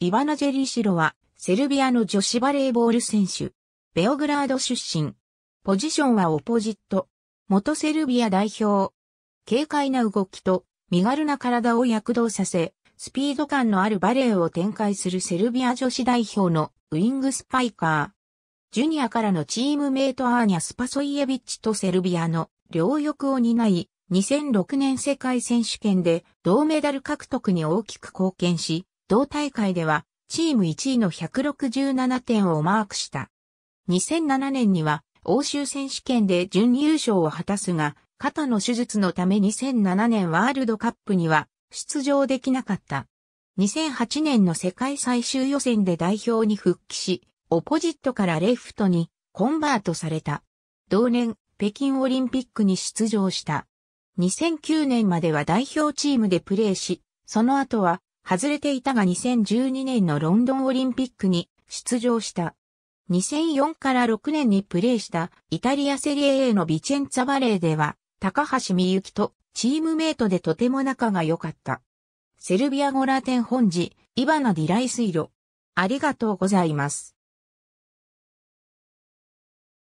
イバナ・ジェリーシロは、セルビアの女子バレーボール選手。ベオグラード出身。ポジションはオポジット。元セルビア代表。軽快な動きと、身軽な体を躍動させ、スピード感のあるバレーを展開するセルビア女子代表のウィングスパイカー。ジュニアからのチームメイトアーニャ・スパソイエビッチとセルビアの両翼を担い、2006年世界選手権で銅メダル獲得に大きく貢献し、同大会ではチーム1位の167点をマークした。2007年には欧州選手権で準優勝を果たすが、肩の手術のため2007年ワールドカップには出場できなかった。2008年の世界最終予選で代表に復帰し、オポジットからレフトにコンバートされた。同年、北京オリンピックに出場した。2009年までは代表チームでプレーし、その後は外れていたが2012年のロンドンオリンピックに出場した。2004から6年にプレーしたイタリアセリエ A のビチェンツァバレーでは高橋みゆきとチームメイトでとても仲が良かった。セルビアゴラテン本字、イバナディライスイロ。ありがとうございます。